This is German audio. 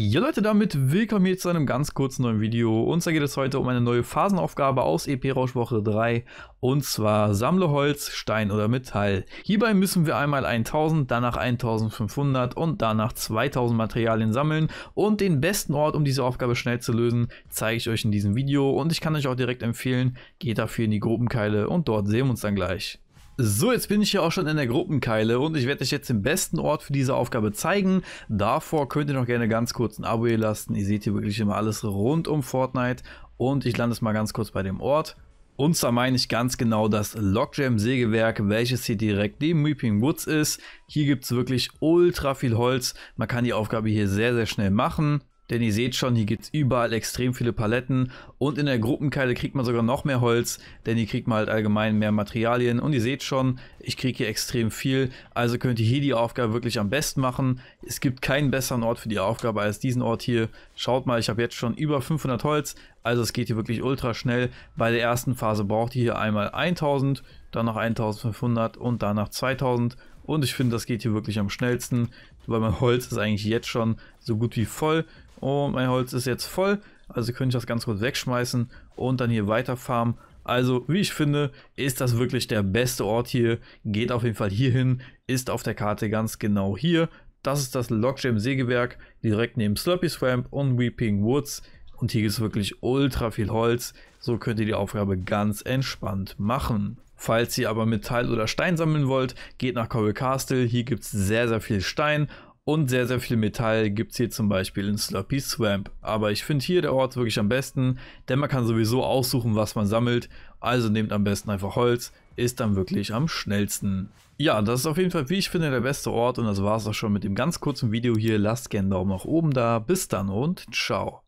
Ja Leute, damit willkommen hier zu einem ganz kurzen neuen Video. Und zwar geht es heute um eine neue Phasenaufgabe aus EP Rauschwoche 3 und zwar sammle Holz, Stein oder Metall. Hierbei müssen wir einmal 1000, danach 1500 und danach 2000 Materialien sammeln und den besten Ort, um diese Aufgabe schnell zu lösen, zeige ich euch in diesem Video und ich kann euch auch direkt empfehlen, geht dafür in die Gruppenkeile und dort sehen wir uns dann gleich. So, jetzt bin ich ja auch schon in der Gruppenkeile und ich werde euch jetzt den besten Ort für diese Aufgabe zeigen. Davor könnt ihr noch gerne ganz kurz ein Abo hier lassen. Ihr seht hier wirklich immer alles rund um Fortnite und ich lande es mal ganz kurz bei dem Ort. Und zwar meine ich ganz genau das Logjam-Sägewerk, welches hier direkt neben Weeping Woods ist. Hier gibt es wirklich ultra viel Holz. Man kann die Aufgabe hier sehr, sehr schnell machen. Denn ihr seht schon, hier gibt es überall extrem viele Paletten und in der Gruppenkeile kriegt man sogar noch mehr Holz, denn hier kriegt man halt allgemein mehr Materialien und ihr seht schon, ich kriege hier extrem viel, also könnt ihr hier die Aufgabe wirklich am besten machen. Es gibt keinen besseren Ort für die Aufgabe als diesen Ort hier. Schaut mal, ich habe jetzt schon über 500 Holz, also es geht hier wirklich ultra schnell. Bei der ersten Phase braucht ihr hier einmal 1000, dann noch 1500 und danach 2000. Und ich finde, das geht hier wirklich am schnellsten, weil mein Holz ist eigentlich jetzt schon so gut wie voll. Und oh, mein Holz ist jetzt voll, also könnte ich das ganz kurz wegschmeißen und dann hier weiter farmen. Also, wie ich finde, ist das wirklich der beste Ort hier. Geht auf jeden Fall hier hin, ist auf der Karte ganz genau hier. Das ist das Logjam Sägewerk, direkt neben Slurpy Swamp und Weeping Woods. Und hier gibt es wirklich ultra viel Holz. So könnt ihr die Aufgabe ganz entspannt machen. Falls ihr aber Metall oder Stein sammeln wollt, geht nach Coral Castle. Hier gibt es sehr, sehr viel Stein und sehr, sehr viel Metall gibt es hier zum Beispiel in Sloppy Swamp. Aber ich finde hier der Ort wirklich am besten, denn man kann sowieso aussuchen, was man sammelt. Also nehmt am besten einfach Holz, ist dann wirklich am schnellsten. Ja, das ist auf jeden Fall, wie ich finde, der beste Ort und das war es auch schon mit dem ganz kurzen Video hier. Lasst gerne einen Daumen nach oben da. Bis dann und ciao.